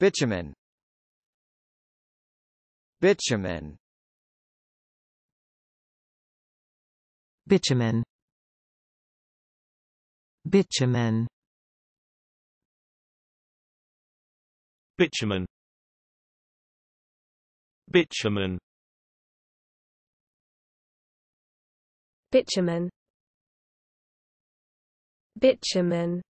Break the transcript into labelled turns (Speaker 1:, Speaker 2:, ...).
Speaker 1: Bitumen Bitumen Bitumen Bitumen Bitumen Bitumen Bitumen Bitumen